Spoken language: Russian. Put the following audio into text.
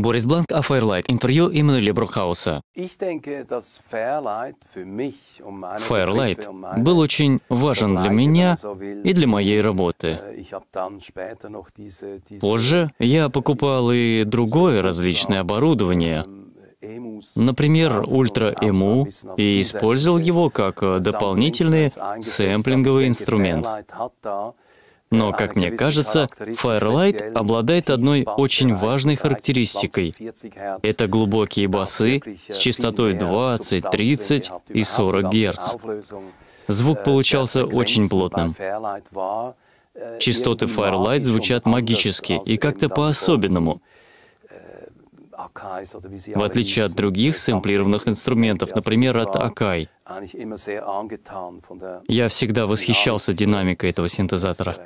Борис Бланк о «А Firelight. Интервью Эммануэля Брухауса. Firelight был очень важен для меня и для моей работы. Äh, Позже я покупал и другое различное оборудование, ähm, например, Ультра EMU и использовал его как э, дополнительный сэмплинговый инструмент. Но, как мне кажется, Firelight обладает одной очень важной характеристикой. Это глубокие басы с частотой 20, 30 и 40 Гц. Звук э, получался очень плотным. Э, Частоты Firelight звучат магически и как-то по-особенному. Э, в отличие от других сэмплированных инструментов, например, от Akai. Я всегда восхищался динамикой этого синтезатора.